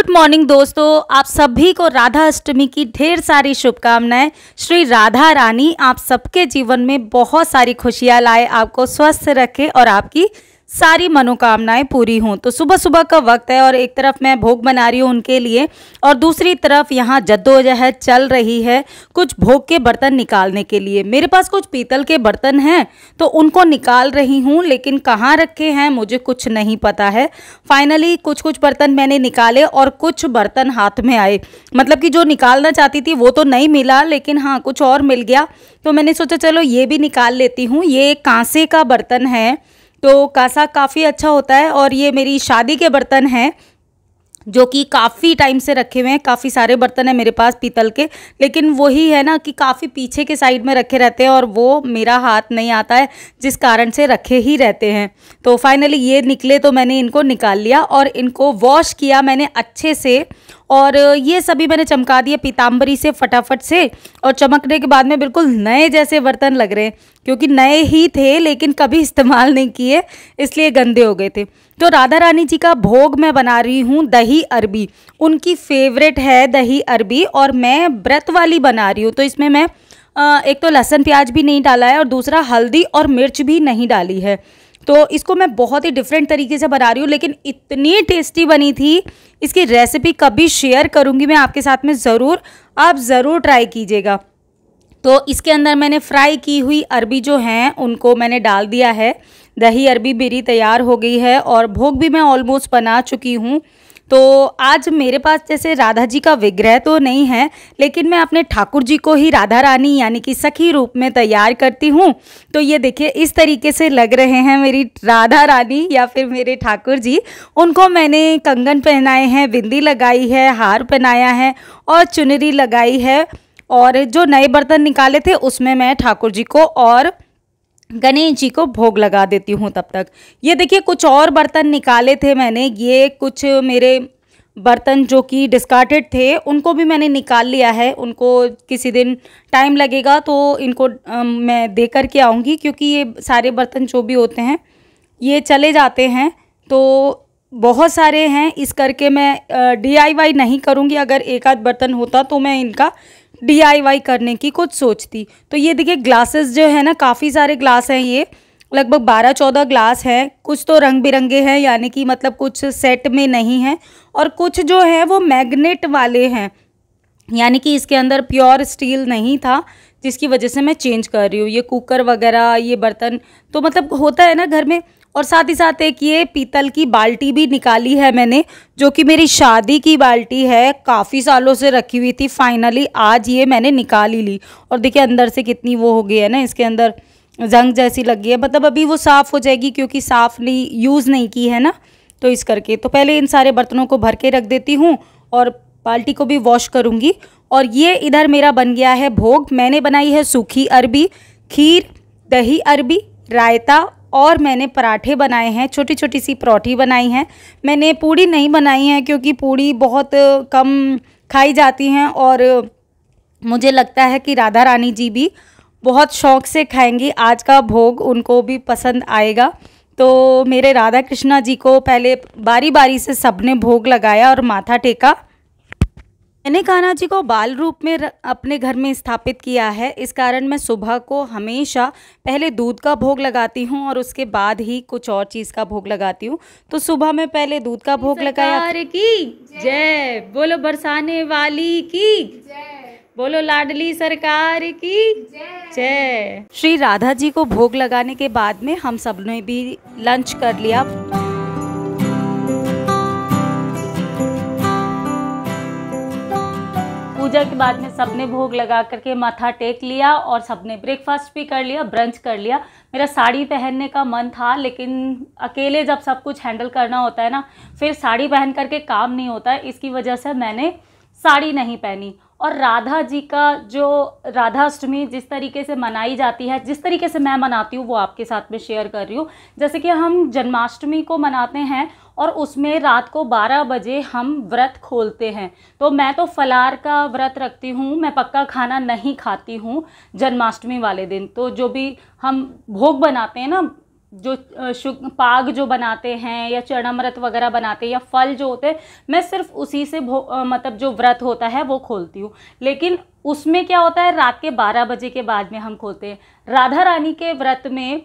good morning दोस्तों आप सभी को राधा अष्टमी की ढेर सारी शुभकामनाएं श्री राधा रानी आप सबके जीवन में बहुत सारी खुशियां लाए आपको स्वस्थ रखे और आपकी सारी मनोकामनाएं पूरी हों तो सुबह सुबह का वक्त है और एक तरफ मैं भोग बना रही हूँ उनके लिए और दूसरी तरफ यहाँ जद्दोजहद चल रही है कुछ भोग के बर्तन निकालने के लिए मेरे पास कुछ पीतल के बर्तन हैं तो उनको निकाल रही हूँ लेकिन कहाँ रखे हैं मुझे कुछ नहीं पता है फाइनली कुछ कुछ बर्तन मैंने निकाले और कुछ बर्तन हाथ में आए मतलब कि जो निकालना चाहती थी वो तो नहीं मिला लेकिन हाँ कुछ और मिल गया तो मैंने सोचा चलो ये भी निकाल लेती हूँ ये कांसे का बर्तन है तो कासा काफ़ी अच्छा होता है और ये मेरी शादी के बर्तन हैं जो कि काफ़ी टाइम से रखे हुए हैं काफ़ी सारे बर्तन हैं मेरे पास पीतल के लेकिन वही है ना कि काफ़ी पीछे के साइड में रखे रहते हैं और वो मेरा हाथ नहीं आता है जिस कारण से रखे ही रहते हैं तो फाइनली ये निकले तो मैंने इनको निकाल लिया और इनको वॉश किया मैंने अच्छे से और ये सभी मैंने चमका दिए पीताम्बरी से फटाफट से और चमकने के बाद में बिल्कुल नए जैसे बर्तन लग रहे हैं क्योंकि नए ही थे लेकिन कभी इस्तेमाल नहीं किए इसलिए गंदे हो गए थे तो राधा रानी जी का भोग मैं बना रही हूँ दही अरबी उनकी फेवरेट है दही अरबी और मैं व्रत वाली बना रही हूँ तो इसमें मैं एक तो लहसुन प्याज भी नहीं डाला है और दूसरा हल्दी और मिर्च भी नहीं डाली है तो इसको मैं बहुत ही डिफरेंट तरीके से बना रही हूँ लेकिन इतनी टेस्टी बनी थी इसकी रेसिपी कभी शेयर करूँगी मैं आपके साथ में ज़रूर आप ज़रूर ट्राई कीजिएगा तो इसके अंदर मैंने फ्राई की हुई अरबी जो हैं उनको मैंने डाल दिया है दही अरबी मेरी तैयार हो गई है और भोग भी मैं ऑलमोस्ट बना चुकी हूँ तो आज मेरे पास जैसे राधा जी का विग्रह तो नहीं है लेकिन मैं अपने ठाकुर जी को ही राधा रानी यानी कि सखी रूप में तैयार करती हूँ तो ये देखिए इस तरीके से लग रहे हैं मेरी राधा रानी या फिर मेरे ठाकुर जी उनको मैंने कंगन पहनाए हैं बिंदी लगाई है हार पहनाया है और चुनरी लगाई है और जो नए बर्तन निकाले थे उसमें मैं ठाकुर जी को और गणेश जी को भोग लगा देती हूँ तब तक ये देखिए कुछ और बर्तन निकाले थे मैंने ये कुछ मेरे बर्तन जो कि डिस्कार्टेड थे उनको भी मैंने निकाल लिया है उनको किसी दिन टाइम लगेगा तो इनको आ, मैं दे कर के आऊँगी क्योंकि ये सारे बर्तन जो भी होते हैं ये चले जाते हैं तो बहुत सारे हैं इस करके मैं डी आई वाई नहीं करूँगी अगर एक आध बर्तन होता तो मैं इनका डीआईवाई करने की कुछ सोचती तो ये देखिए ग्लासेस जो है ना काफ़ी सारे ग्लास हैं ये लगभग बारह चौदह ग्लास हैं कुछ तो रंग बिरंगे हैं यानी कि मतलब कुछ सेट में नहीं हैं और कुछ जो है वो मैग्नेट वाले हैं यानी कि इसके अंदर प्योर स्टील नहीं था जिसकी वजह से मैं चेंज कर रही हूँ ये कुकर वगैरह ये बर्तन तो मतलब होता है ना घर में और साथ ही साथ एक ये पीतल की बाल्टी भी निकाली है मैंने जो कि मेरी शादी की बाल्टी है काफ़ी सालों से रखी हुई थी फाइनली आज ये मैंने निकाल ही ली और देखिए अंदर से कितनी वो हो गई है ना इसके अंदर जंग जैसी लगी है मतलब अभी वो साफ़ हो जाएगी क्योंकि साफ़ नहीं यूज़ नहीं की है ना तो इस करके तो पहले इन सारे बर्तनों को भर के रख देती हूँ और बाल्टी को भी वॉश करूँगी और ये इधर मेरा बन गया है भोग मैंने बनाई है सूखी अरबी खीर दही अरबी रायता और मैंने पराठे बनाए हैं छोटी छोटी सी परौठी बनाई हैं मैंने पूड़ी नहीं बनाई है क्योंकि पूड़ी बहुत कम खाई जाती हैं और मुझे लगता है कि राधा रानी जी भी बहुत शौक से खाएंगी आज का भोग उनको भी पसंद आएगा तो मेरे राधा कृष्णा जी को पहले बारी बारी से सबने भोग लगाया और माथा टेका मैंने कान्हा जी को बाल रूप में अपने घर में स्थापित किया है इस कारण मैं सुबह को हमेशा पहले दूध का भोग लगाती हूँ और उसके बाद ही कुछ और चीज़ का भोग लगाती हूँ तो सुबह में पहले दूध का भोग लगाया की जय बोलो बरसाने वाली की बोलो लाडली सरकार की जय श्री राधा जी को भोग लगाने के बाद में हम सब ने भी लंच कर लिया पूजा के बाद में सबने भोग लगा करके माथा टेक लिया और सबने ब्रेकफास्ट भी कर लिया ब्रंच कर लिया मेरा साड़ी पहनने का मन था लेकिन अकेले जब सब कुछ हैंडल करना होता है ना फिर साड़ी पहन करके काम नहीं होता है इसकी वजह से मैंने साड़ी नहीं पहनी और राधा जी का जो राधा अष्टमी जिस तरीके से मनाई जाती है जिस तरीके से मैं मनाती हूँ वो आपके साथ में शेयर कर रही हूँ जैसे कि हम जन्माष्टमी को मनाते हैं और उसमें रात को 12 बजे हम व्रत खोलते हैं तो मैं तो फलार का व्रत रखती हूँ मैं पक्का खाना नहीं खाती हूँ जन्माष्टमी वाले दिन तो जो भी हम भोग बनाते हैं ना जो पाग जो बनाते हैं या चरणामृत वगैरह बनाते हैं या फल जो होते हैं मैं सिर्फ उसी से भो मतलब जो व्रत होता है वो खोलती हूँ लेकिन उसमें क्या होता है रात के 12 बजे के बाद में हम खोलते हैं राधा रानी के व्रत में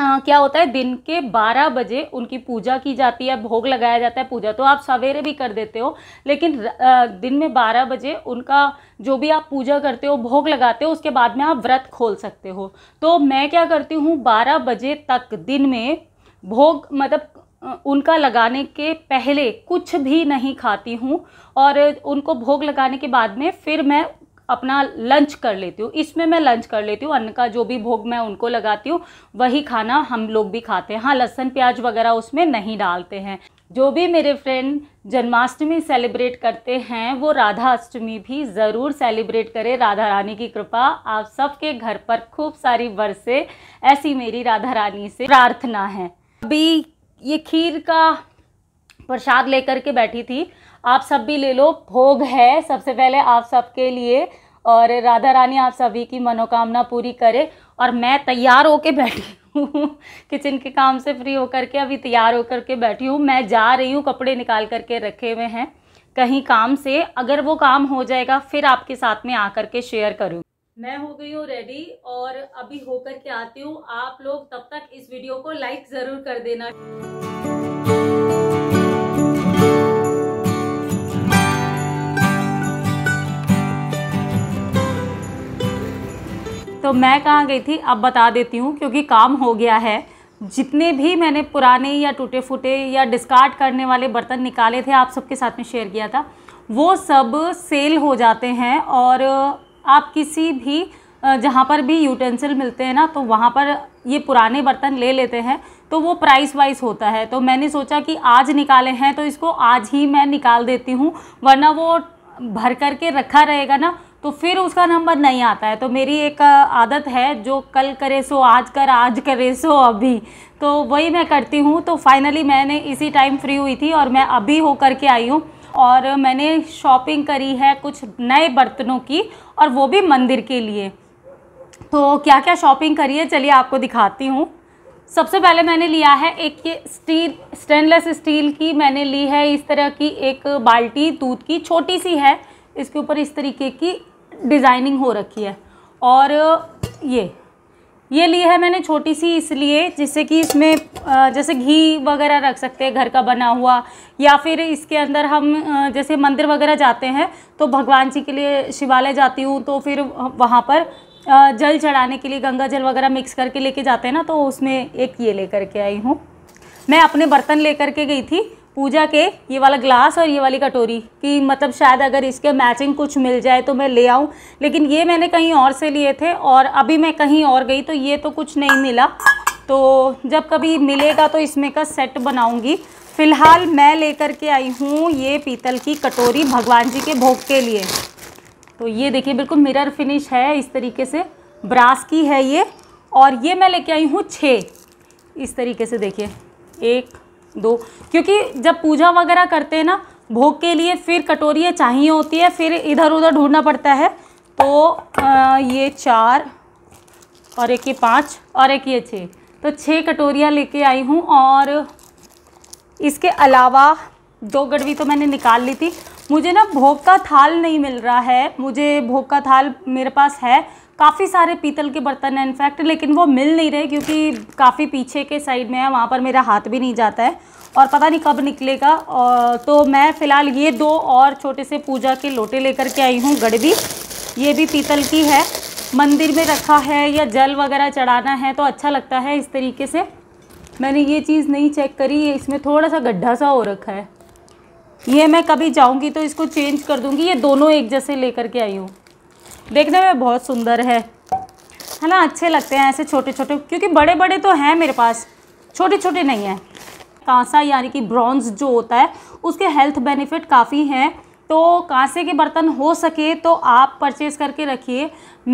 आ, हाँ, क्या होता है दिन के 12 बजे उनकी पूजा की जाती है भोग लगाया जाता है पूजा तो आप सवेरे भी कर देते हो लेकिन आ, दिन में 12 बजे उनका जो भी आप पूजा करते हो भोग लगाते हो उसके बाद में आप व्रत खोल सकते हो तो मैं क्या करती हूँ 12 बजे तक दिन में भोग मतलब उनका लगाने के पहले कुछ भी नहीं खाती हूँ और उनको भोग लगाने के बाद में फिर मैं अपना लंच कर लेती हूँ इसमें मैं लंच कर लेती हूँ अन्न का जो भी भोग मैं उनको लगाती हूँ वही खाना हम लोग भी खाते हैं हाँ लहसुन प्याज वगैरह उसमें नहीं डालते हैं जो भी मेरे फ्रेंड जन्माष्टमी सेलिब्रेट करते हैं वो राधा अष्टमी भी ज़रूर सेलिब्रेट करें राधा रानी की कृपा आप सबके घर पर खूब सारी बरसे ऐसी मेरी राधा रानी से प्रार्थना है अभी ये खीर का प्रसाद लेकर के बैठी थी आप सब भी ले लो भोग है सबसे पहले आप सबके लिए और राधा रानी आप सभी की मनोकामना पूरी करे और मैं तैयार होके बैठी हूँ किचन के काम से फ्री होकर के अभी तैयार होकर के बैठी हूँ मैं जा रही हूँ कपड़े निकाल करके रखे हुए हैं कहीं काम से अगर वो काम हो जाएगा फिर आपके साथ में आकर के शेयर करूँ मैं हो गई हूँ रेडी और अभी होकर के आती हूँ आप लोग तब तक इस वीडियो को लाइक ज़रूर कर देना तो मैं कहाँ गई थी अब बता देती हूँ क्योंकि काम हो गया है जितने भी मैंने पुराने या टूटे फूटे या डिस्कार्ड करने वाले बर्तन निकाले थे आप सबके साथ में शेयर किया था वो सब सेल हो जाते हैं और आप किसी भी जहाँ पर भी यूटेंसिल मिलते हैं ना तो वहाँ पर ये पुराने बर्तन ले लेते हैं तो वो प्राइस वाइज होता है तो मैंने सोचा कि आज निकाले हैं तो इसको आज ही मैं निकाल देती हूँ वरना वो भर करके रखा रहेगा ना तो फिर उसका नंबर नहीं आता है तो मेरी एक आदत है जो कल करे सो आज कर आज करे सो अभी तो वही मैं करती हूँ तो फाइनली मैंने इसी टाइम फ्री हुई थी और मैं अभी हो कर के आई हूँ और मैंने शॉपिंग करी है कुछ नए बर्तनों की और वो भी मंदिर के लिए तो क्या क्या शॉपिंग करी है चलिए आपको दिखाती हूँ सबसे पहले मैंने लिया है एक ये स्टील स्टेनलेस स्टील की मैंने ली है इस तरह की एक बाल्टी दूध की छोटी सी है इसके ऊपर इस तरीके की डिज़ाइनिंग हो रखी है और ये ये ली है मैंने छोटी सी इसलिए जिससे कि इसमें जैसे घी वगैरह रख सकते हैं घर का बना हुआ या फिर इसके अंदर हम जैसे मंदिर वगैरह जाते हैं तो भगवान जी के लिए शिवालय जाती हूँ तो फिर वहाँ पर जल चढ़ाने के लिए गंगा जल वगैरह मिक्स करके लेके जाते हैं ना तो उसमें एक ये लेकर के आई हूँ मैं अपने बर्तन लेकर के गई थी पूजा के ये वाला ग्लास और ये वाली कटोरी कि मतलब शायद अगर इसके मैचिंग कुछ मिल जाए तो मैं ले आऊँ लेकिन ये मैंने कहीं और से लिए थे और अभी मैं कहीं और गई तो ये तो कुछ नहीं मिला तो जब कभी मिलेगा तो इसमें का सेट बनाऊँगी फ़िलहाल मैं लेकर के आई हूँ ये पीतल की कटोरी भगवान जी के भोग के लिए तो ये देखिए बिल्कुल मिरर फिनिश है इस तरीके से ब्रास की है ये और ये मैं लेके आई हूँ छः इस तरीके से देखिए एक दो क्योंकि जब पूजा वगैरह करते हैं ना भोग के लिए फिर कटोरियाँ चाहिए होती है फिर इधर उधर ढूंढना पड़ता है तो आ, ये चार और एक ये पाँच और एक ये छः तो छः कटोरियाँ लेके आई हूँ और इसके अलावा दो गड़वी तो मैंने निकाल ली थी मुझे ना भोग का थाल नहीं मिल रहा है मुझे भोग का थाल मेरे पास है काफ़ी सारे पीतल के बर्तन हैं इनफैक्ट लेकिन वो मिल नहीं रहे क्योंकि काफ़ी पीछे के साइड में है वहाँ पर मेरा हाथ भी नहीं जाता है और पता नहीं कब निकलेगा और तो मैं फ़िलहाल ये दो और छोटे से पूजा के लोटे लेकर के आई हूँ गड़बी ये भी पीतल की है मंदिर में रखा है या जल वगैरह चढ़ाना है तो अच्छा लगता है इस तरीके से मैंने ये चीज़ नहीं चेक करी इसमें थोड़ा सा गड्ढा सा हो रखा है ये मैं कभी जाऊंगी तो इसको चेंज कर दूंगी ये दोनों एक जैसे लेकर के आई हूँ देखने में बहुत सुंदर है है ना अच्छे लगते हैं ऐसे छोटे छोटे क्योंकि बड़े बड़े तो हैं मेरे पास छोटे छोटे नहीं हैं कांसा यानी कि ब्रॉन्ज जो होता है उसके हेल्थ बेनिफिट काफ़ी हैं तो कांसे के बर्तन हो सके तो आप परचेज़ करके रखिए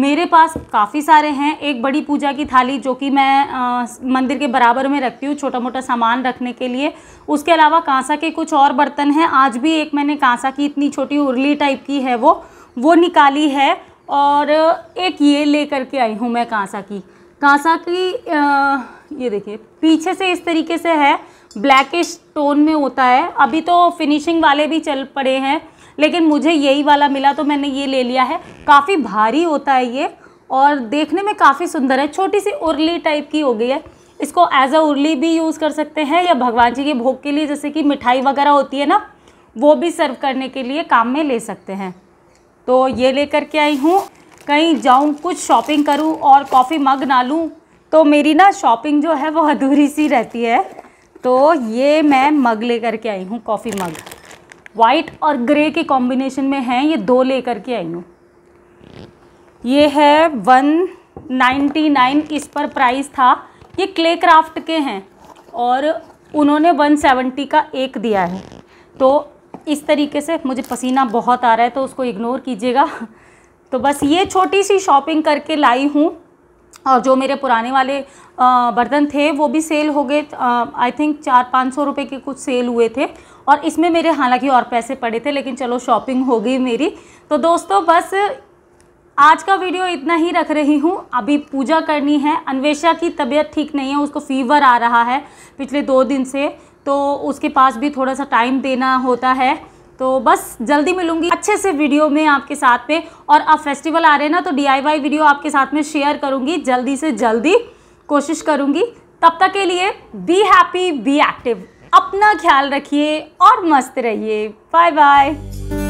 मेरे पास काफ़ी सारे हैं एक बड़ी पूजा की थाली जो कि मैं आ, मंदिर के बराबर में रखती हूँ छोटा मोटा सामान रखने के लिए उसके अलावा कांसा के कुछ और बर्तन हैं आज भी एक मैंने कांसा की इतनी छोटी उर्ली टाइप की है वो वो निकाली है और एक ये लेकर के आई हूँ मैं कांसा की कांसा की आ, ये देखिए पीछे से इस तरीके से है ब्लैकिश टोन में होता है अभी तो फिनिशिंग वाले भी चल पड़े हैं लेकिन मुझे यही वाला मिला तो मैंने ये ले लिया है काफ़ी भारी होता है ये और देखने में काफ़ी सुंदर है छोटी सी उर्ली टाइप की हो गई है इसको एज अ उर्ली भी यूज़ कर सकते हैं या भगवान जी के भोग के लिए जैसे कि मिठाई वगैरह होती है ना वो भी सर्व करने के लिए काम में ले सकते हैं तो ये लेकर के आई हूँ कहीं जाऊँ कुछ शॉपिंग करूँ और कॉफ़ी मग ना लूँ तो मेरी ना शॉपिंग जो है वो अधूरी सी रहती है तो ये मैं मग लेकर के आई हूँ कॉफ़ी मग वाइट और ग्रे के कॉम्बिनेशन में हैं ये दो लेकर के आई हूँ ये है वन नाइन्टी नाइन इस पर प्राइस था ये क्ले क्राफ्ट के हैं और उन्होंने वन सेवेंटी का एक दिया है तो इस तरीके से मुझे पसीना बहुत आ रहा है तो उसको इग्नोर कीजिएगा तो बस ये छोटी सी शॉपिंग करके लाई हूँ और जो मेरे पुराने वाले बर्तन थे वो भी सेल हो गए आई थिंक चार पाँच सौ रुपये के कुछ सेल हुए थे और इसमें मेरे हालांकि और पैसे पड़े थे लेकिन चलो शॉपिंग हो गई मेरी तो दोस्तों बस आज का वीडियो इतना ही रख रही हूँ अभी पूजा करनी है अन्वेषा की तबीयत ठीक नहीं है उसको फीवर आ रहा है पिछले दो दिन से तो उसके पास भी थोड़ा सा टाइम देना होता है तो बस जल्दी मिलूंगी अच्छे से वीडियो में आपके साथ में और अब फेस्टिवल आ रहे हैं ना तो डी वीडियो आपके साथ में शेयर करूंगी जल्दी से जल्दी कोशिश करूंगी तब तक के लिए बी हैप्पी बी एक्टिव अपना ख्याल रखिए और मस्त रहिए बाय बाय